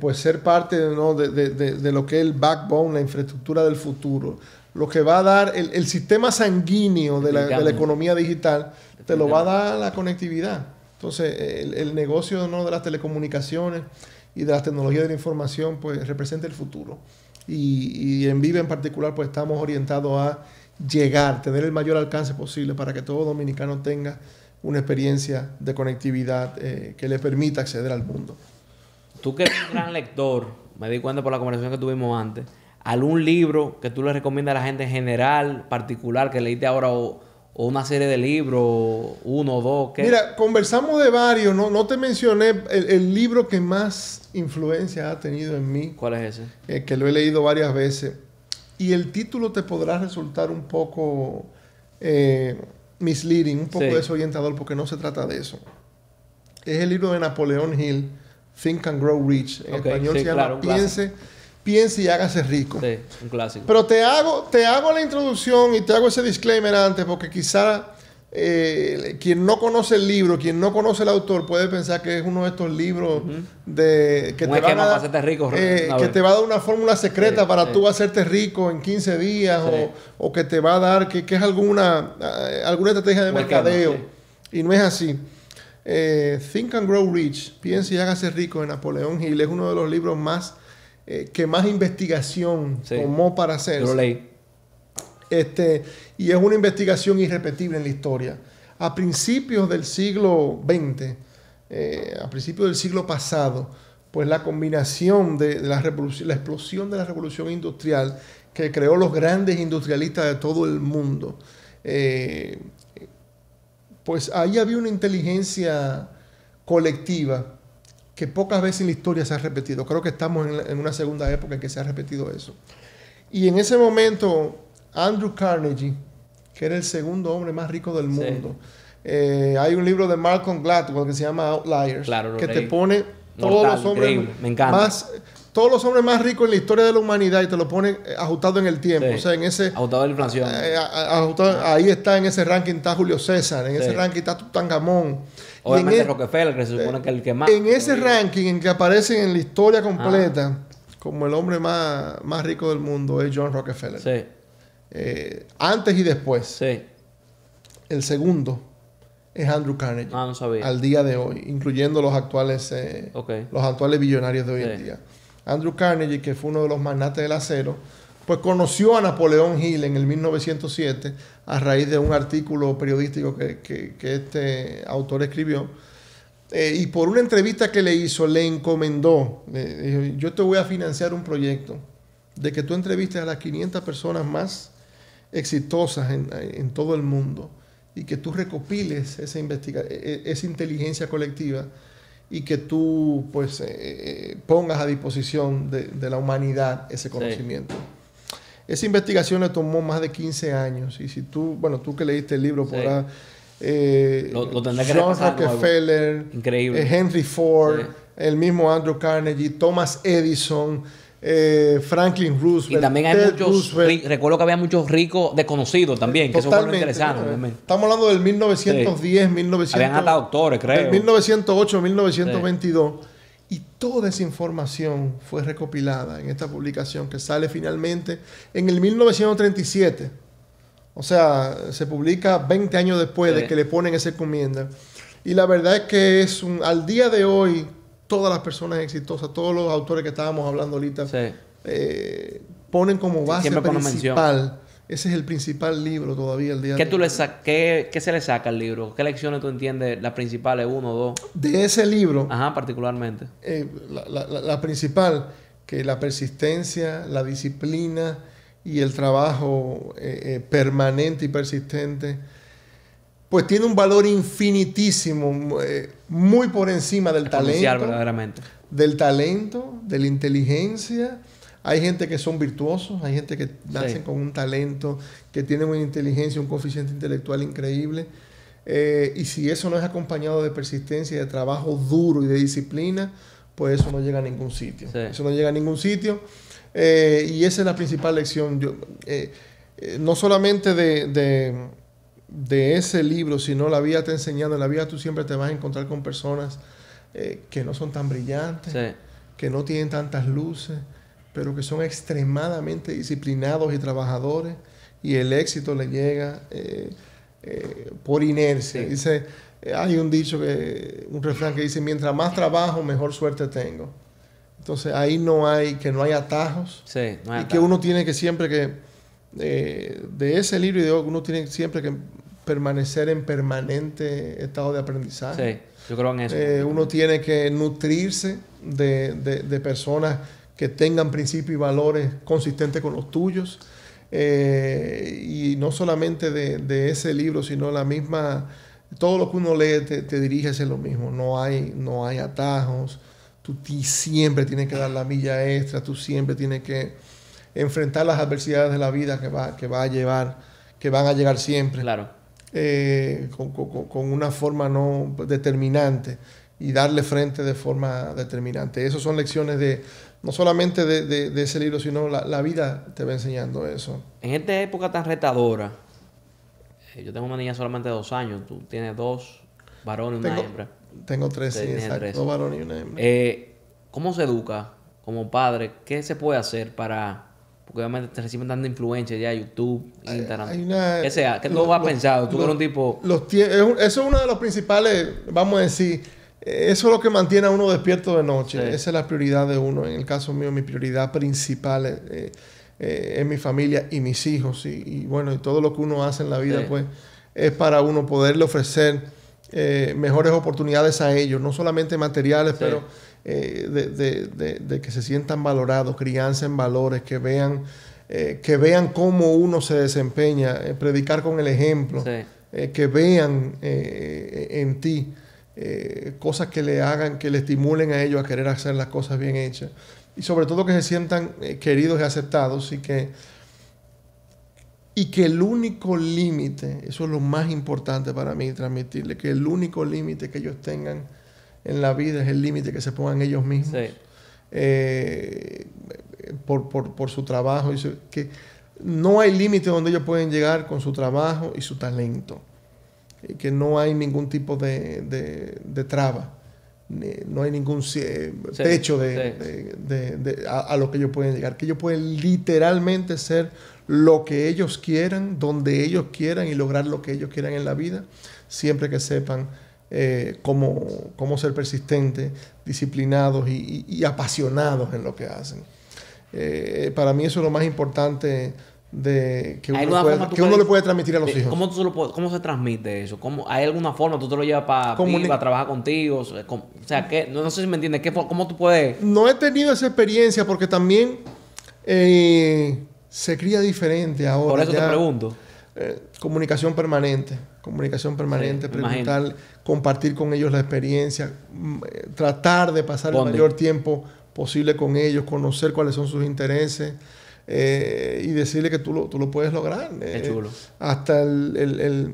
pues ser parte de, de, lo que es el backbone, la infraestructura del futuro, lo que va a dar el, sistema sanguíneo de la, economía digital, te lo va a dar la conectividad. Entonces, el, negocio ¿no? de las telecomunicaciones y de las tecnologías de la información, pues representa el futuro. Y, en Vive en particular, pues estamos orientados a llegar, tener el mayor alcance posible para que todo dominicano tenga una experiencia de conectividad eh, que le permita acceder al mundo. Tú que eres un gran lector, me di cuenta por la conversación que tuvimos antes, algún libro que tú le recomiendas a la gente en general, particular, que leíste ahora o, una serie de libros, uno o dos. ¿qué? Mira, conversamos de varios, no, no te mencioné el, libro que más influencia ha tenido en mí. ¿Cuál es ese? Eh, que lo he leído varias veces. Y el título te podrá resultar un poco eh, misleading, un poco desorientador, porque no se trata de eso. Es el libro de Napoleón Hill, Think and Grow Rich. En español se llama Piense piense y hágase rico. Sí, un clásico. Pero te hago, te hago la introducción y te hago ese disclaimer antes, porque quizá eh, quien no conoce el libro, quien no conoce el autor, puede pensar que es uno de estos libros de, que, te eh, que te va a dar una fórmula secreta para tú hacerte rico en 15 días o, que te va a dar, que, es alguna, eh, alguna estrategia de mercadeo. Y no es así. Think and Grow Rich, Piense y hágase rico de Napoleón Hill es uno de los libros más eh, que más investigación se tomó para hacerse. Lo Este, y es una investigación irrepetible en la historia. A principios del siglo XX, eh, a principios del siglo pasado, pues la combinación de, la, explosión de la revolución industrial que creó los grandes industrialistas de todo el mundo, eh, pues ahí había una inteligencia colectiva que pocas veces en la historia se ha repetido. Creo que estamos en, una segunda época en que se ha repetido eso. Y en ese momento, Andrew Carnegie, que era el segundo hombre más rico del mundo, eh, hay un libro de Malcolm Gladwell que se llama Outliers, que te pone todos los hombres más todos los hombres más ricos en la historia de la humanidad y te lo pone eh, ajustado en el tiempo. O sea, en ese. Ajustado la eh, ahí está en ese ranking está Julio César, en ese ranking está Tutankamón. Obviamente en e- Rockefeller, que se supone que es el que más. En ese ranking en que aparece en la historia completa ah. como el hombre más, más rico del mundo es John Rockefeller. Sí. Eh, antes y después. Sí. El segundo es Andrew Carnegie. Ah, no sabía. Al día de hoy, incluyendo los actuales, eh, los actuales billonarios de hoy en día. Andrew Carnegie, que fue uno de los magnates del acero, pues conoció a Napoleón Hill en el 1907 a raíz de un artículo periodístico que, este autor escribió. Eh, y por una entrevista que le hizo, le encomendó, yo te voy a financiar un proyecto de que tú entrevistes a las 500 personas más exitosas en, todo el mundo y que tú recopiles esa, e, e, inteligencia colectiva y que tú pues eh, eh, pongas a disposición de, la humanidad ese conocimiento. Esa investigación le tomó más de 15 años. Y si tú, bueno, tú que leíste el libro, por ahí Eh, lo, lo John Rockefeller, eh, Increíble. Henry Ford, el mismo Andrew Carnegie, Thomas Edison. Eh, Franklin Roosevelt. Y también hay muchos, recuerdo que había muchos ricos desconocidos también, que eso fue lo Estamos hablando del 1910, sí. 1900. Habían hasta doctores, creo. 1908, 1922. Toda esa información fue recopilada en esta publicación que sale finalmente en el 1937. O sea, se publica 20 años después de que le ponen esa encomienda. Y la verdad es que es un, al día de hoy, todas las personas exitosas, todos los autores que estábamos hablando ahorita, eh, ponen como base principal ese es el principal libro todavía el día ¿Qué, tú qué, se le saca al libro? ¿Qué lecciones tú entiendes las principales, uno o dos? De ese libro. Ajá, particularmente. Eh, la, principal, que la persistencia, la disciplina y el trabajo eh, eh, permanente y persistente, pues tiene un valor infinitísimo, muy por encima del talento. Del talento, de la inteligencia hay gente que son virtuosos, hay gente que nacen con un talento, que tienen una inteligencia, un coeficiente intelectual increíble. Eh, y si eso no es acompañado de persistencia, de trabajo duro y de disciplina, pues eso no llega a ningún sitio. Eso no llega a ningún sitio. Eh, y esa es la principal lección. Yo, eh, no solamente de, ese libro, sino la vida te enseñado. En la vida tú siempre te vas a encontrar con personas que no son tan brillantes, que no tienen tantas luces, pero que son extremadamente disciplinados y trabajadores y el éxito le llega eh, eh, por inercia. Dice, eh, hay un dicho, que, un refrán que dice, mientras más trabajo, mejor suerte tengo. Entonces ahí no hay, que no hay atajos hay y que uno tiene que siempre que, de ese libro y de otro, uno tiene siempre que permanecer en permanente estado de aprendizaje. Sí, yo creo en eso. uno tiene que nutrirse de, de personas que tengan principios y valores consistentes con los tuyos. Eh, y no solamente de, ese libro, sino la misma, todo lo que uno lee te, te dirige hacia lo mismo, no hay, no hay atajos, tú siempre tienes que dar la milla extra, tú siempre tienes que enfrentar las adversidades de la vida que va, que va a llevar, que van a llegar siempre. Claro. Eh, con, con, una forma no determinante y darle frente de forma determinante. Esas son lecciones de, no solamente de, ese libro, sino la, vida te va enseñando eso. En esta época tan retadora, eh, yo tengo una niña solamente de dos años, tú tienes dos varones y una hembra. Tengo tres, sí, dos varones y una hembra. Eh, ¿Cómo se educa como padre? ¿Qué se puede hacer para porque obviamente te reciben tanta influencia ya YouTube, Instagram. ¿Qué sea? ¿Qué tú pensado? Tú eres un tipo... Los Eso es uno de los principales, vamos a decir, eso es lo que mantiene a uno despierto de noche. Esa es la prioridad de uno. En el caso mío, mi prioridad principal eh, eh, eh, es, mi familia y mis hijos. Y, bueno, y todo lo que uno hace en la vida, pues, es para uno poderle ofrecer mejores oportunidades a ellos. No solamente materiales, pero de, de, que se sientan valorados, crianza en valores, que vean, que vean cómo uno se desempeña, predicar con el ejemplo, que vean en ti. Eh, cosas que le hagan, que le estimulen a ellos a querer hacer las cosas bien hechas. Y sobre todo que se sientan eh, queridos y aceptados y que, y que el único límite, eso es lo más importante para mí, transmitirle, que el único límite que ellos tengan en la vida es el límite que se pongan ellos mismos. Eh, por, su trabajo. Y que no hay límite donde ellos pueden llegar con su trabajo y su talento. Eh, que no hay ningún tipo de, traba, no hay ningún techo a, lo que ellos pueden llegar, que ellos pueden literalmente ser lo que ellos quieran, donde ellos quieran y lograr lo que ellos quieran en la vida, siempre que sepan eh, cómo, ser persistentes, disciplinados y, apasionados en lo que hacen. Eh, para mí eso es lo más importante de que uno, le puede transmitir a los hijos. ¿cómo, se transmite eso? ¿Cómo, ¿Hay alguna forma? ¿Tú te lo llevas para trabajar contigo? O sea, no, sé si me entiendes. ¿qué, ¿Cómo tú puedes...? No he tenido esa experiencia porque también eh, se cría diferente ahora. Por eso te pregunto. Eh, comunicación permanente. Comunicación permanente, preguntar, compartir con ellos la experiencia, mm, eh, tratar de pasar el mayor tiempo posible con ellos, conocer cuáles son sus intereses, eh, y decirle que tú lo, puedes lograr. Eh, hasta el,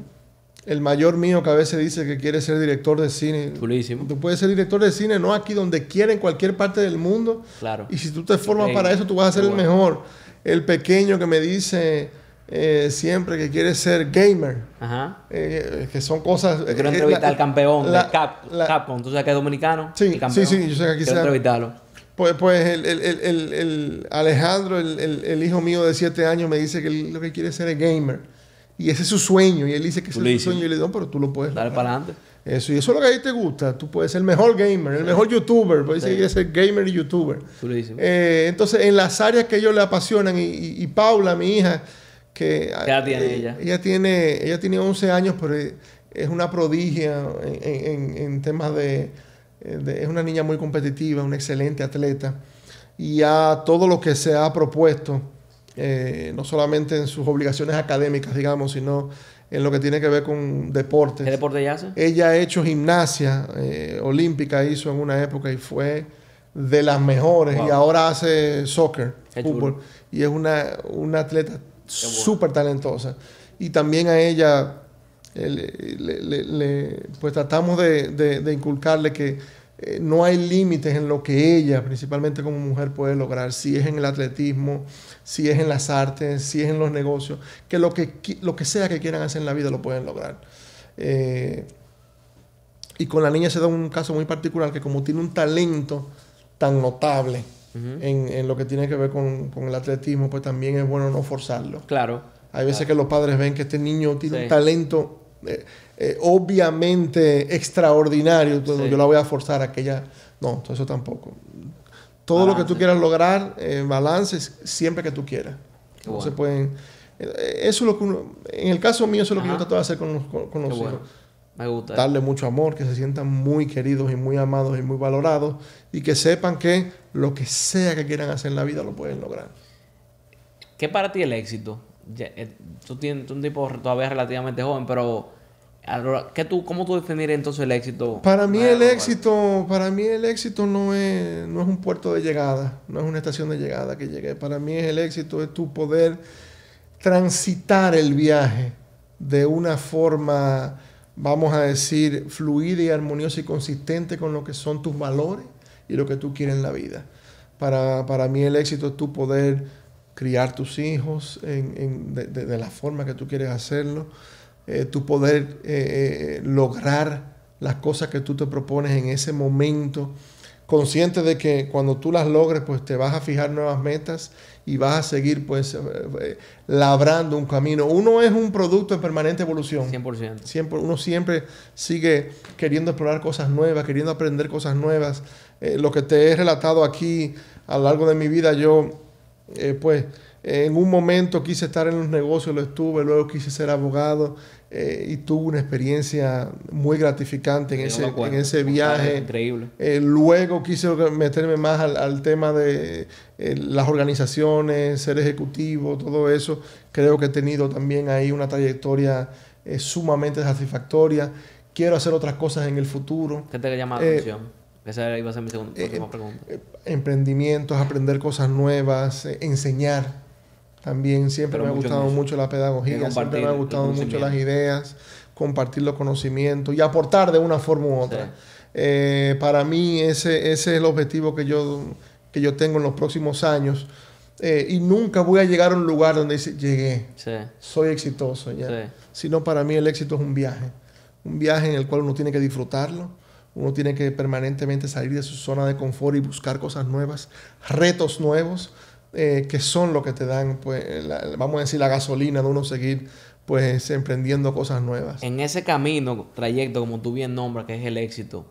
el, mayor mío que a veces dice que quiere ser director de cine. Tú puedes ser director de cine, no aquí donde quiera, en cualquier parte del mundo. Y si tú te formas para eso, tú vas a ser el mejor. El pequeño que me dice... Eh, siempre que quiere ser gamer. que son cosas. quiero entrevistar al campeón de Capcom. ¿Tú sabes que es dominicano? Sí, sí, sí. Yo sé que aquí Quiero entrevistarlo. Pues, pues, el, Alejandro, el, hijo mío de 7 años, me dice que lo que quiere ser es gamer. Y ese es su sueño. Y él dice que es su sueño. Y le digo, pero tú lo puedes. Dale para adelante. Eso, y eso es lo que a ti te gusta. Tú puedes ser el mejor gamer, el mejor youtuber. Puedes dice que ser gamer y youtuber. Eh, entonces, en las áreas que ellos le apasionan, y, Paula, mi hija, que... tiene eh, ella. Ella tiene, ella tiene 11 años, pero es una prodigia en, en temas de eh, es una niña muy competitiva, una excelente atleta y a todo lo que se ha propuesto, eh, no solamente en sus obligaciones académicas, digamos, sino en lo que tiene que ver con deportes. ¿Qué deporte ella hace? Ella ha hecho gimnasia eh, olímpica, hizo en una época y fue de las mejores y ahora hace soccer, fútbol, y es una, una atleta súper talentosa. Y también a ella eh, pues tratamos de, inculcarle que eh, no hay límites en lo que ella, principalmente como mujer, puede lograr, si es en el atletismo, si es en las artes, si es en los negocios, que lo que, lo que sea que quieran hacer en la vida lo pueden lograr. Eh, y con la niña se da un caso muy particular que como tiene un talento tan notable en, lo que tiene que ver con, el atletismo, pues también es bueno no forzarlo. Claro. Hay veces que los padres ven que este niño tiene un talento eh, eh, obviamente extraordinario, yo la voy a forzar aquella No, eso tampoco. Todo lo que tú quieras lograr, eh, Balance balances, siempre que tú quieras. se pueden... Eso es lo que uno, en el caso mío, eso es lo que yo trato de hacer con los, con, Me gusta. Darle mucho amor, que se sientan muy queridos y muy amados y muy valorados y que sepan que lo que sea que quieran hacer en la vida lo pueden lograr. ¿Qué para ti el éxito? Eh, tú, tienes, un tipo todavía relativamente joven, pero ¿qué tú, ¿cómo tú definirías entonces el éxito? Para mí el éxito, para mí el éxito no es, no es un puerto de llegada, no es una estación de llegada que llegue Para mí el éxito, es tu poder transitar el viaje de una forma, vamos a decir, fluida y armoniosa y consistente con lo que son tus valores y lo que tú quieres en la vida. Para, para mí el éxito es tu poder criar tus hijos de, la forma que tú quieres hacerlo, eh, tu poder eh, eh, lograr las cosas que tú te propones en ese momento, consciente de que cuando tú las logres, pues te vas a fijar nuevas metas y vas a seguir pues labrando un camino. Uno es un producto en permanente evolución. 100%. uno siempre sigue queriendo explorar cosas nuevas, queriendo aprender cosas nuevas. lo que te he relatado aquí a lo largo de mi vida, yo eh, pues en un momento quise estar en los negocios, lo estuve, luego quise ser abogado eh, y tuve una experiencia muy gratificante en, ese, viaje. Eh, luego quise meterme más al, tema de las organizaciones, ser ejecutivo, todo eso. Creo que he tenido también ahí una trayectoria sumamente satisfactoria. Quiero hacer otras cosas en el futuro. ¿Qué te llama la atención? emprendimientos, aprender cosas nuevas, eh, enseñar. También siempre me ha gustado mucho la pedagogía, siempre me ha gustado mucho las ideas, compartir los conocimientos y aportar de una forma u otra. Eh, para mí ese, es el objetivo que yo, que yo tengo en los próximos años. Eh, y nunca voy a llegar a un lugar donde dice, llegué, soy exitoso. Sino para mí el éxito es un viaje, un viaje en el cual uno tiene que disfrutarlo, uno tiene que permanentemente salir de su zona de confort y buscar cosas nuevas, retos nuevos, eh, que son lo que te dan, pues, vamos a decir, la gasolina de uno seguir pues emprendiendo cosas nuevas. En ese camino, trayecto, como tú bien nombras, que es el éxito,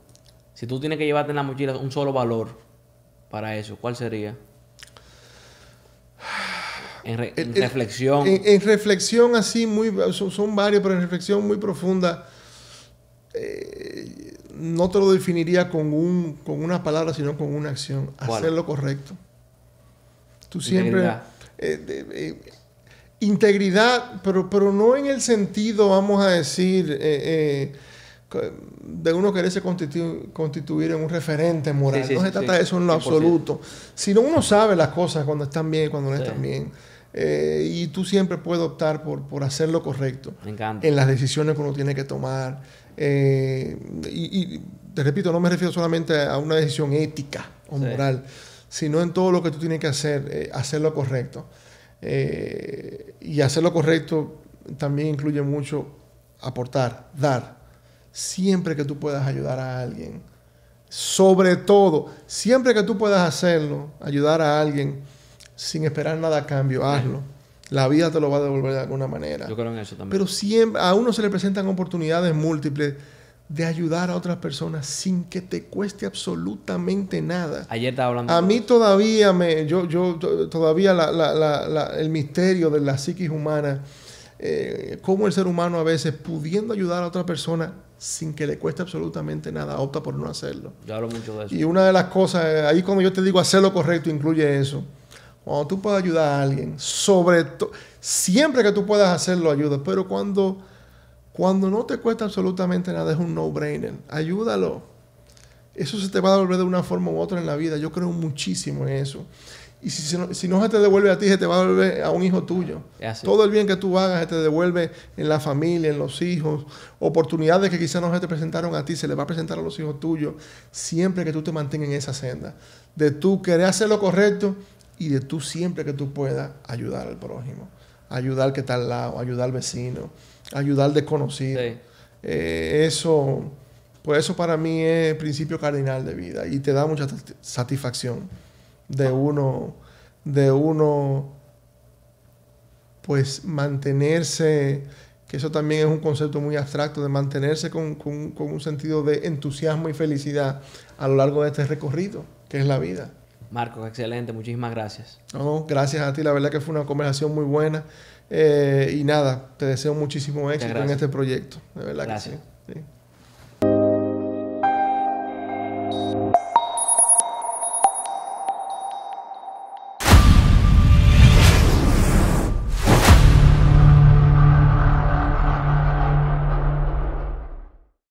si tú tienes que llevarte en la mochila un solo valor para eso, ¿cuál sería? En, eh, eh, reflexión. En, reflexión así, muy, son, varios, pero en reflexión muy profunda no te lo definiría con, una palabra, sino con una acción. Hacer lo correcto. Tú siempre... Eh, eh, integridad, pero, pero no en el sentido, vamos a decir, eh, de uno quererse constituir, constituir en un referente moral. no se trata de eso en lo absoluto, sino uno sabe las cosas cuando están bien y cuando no están bien. y tú siempre puedes optar por, hacer lo correcto en las decisiones que uno tiene que tomar. Eh, y, te repito, no me refiero solamente a una decisión ética o moral, sino en todo lo que tú tienes que hacer, eh, hacer lo correcto. Eh, y hacer lo correcto también incluye mucho aportar, dar, siempre que tú puedas ayudar a alguien. Sobre todo, siempre que tú puedas hacerlo, ayudar a alguien sin esperar nada a cambio, hazlo. La vida te lo va a devolver de alguna manera. Yo creo en eso también. Pero siempre, a uno se le presentan oportunidades múltiples de ayudar a otras personas sin que te cueste absolutamente nada. Ayer estaba hablando. A mí todavía me, yo, yo todavía el misterio de la psiquis humana, eh, cómo el ser humano a veces pudiendo ayudar a otra persona sin que le cueste absolutamente nada, opta por no hacerlo. Yo hablo mucho de eso. Y una de las cosas, eh, ahí cuando yo te digo hacer lo correcto, incluye eso cuando tú puedas ayudar a alguien, sobre todo, siempre que tú puedas hacerlo, ayuda, pero cuando, cuando no te cuesta absolutamente nada, es un no-brainer, ayúdalo. Eso se te va a devolver de una forma u otra en la vida, yo creo muchísimo en eso. Y si, no, se te devuelve a ti, se te va a devolver a un hijo tuyo. Todo el bien que tú hagas se te devuelve en la familia, en los hijos. Oportunidades que quizás no se te presentaron a ti, se le va a presentar a los hijos tuyos. Siempre que tú te mantengas en esa senda. De tú querer hacer lo correcto y de tú siempre que tú puedas ayudar al prójimo, ayudar al que está al lado, ayudar al vecino, ayudar al desconocido. Eh, eso, pues eso para mí es principio cardinal de vida y te da mucha satisfacción de uno, de uno, pues mantenerse, que eso también es un concepto muy abstracto, de mantenerse con un sentido de entusiasmo y felicidad a lo largo de este recorrido, que es la vida. Marcos, excelente, muchísimas gracias. No, gracias a ti, la verdad que fue una conversación muy buena. Eh, y nada, te deseo muchísimo éxito en este proyecto. De verdad que sí.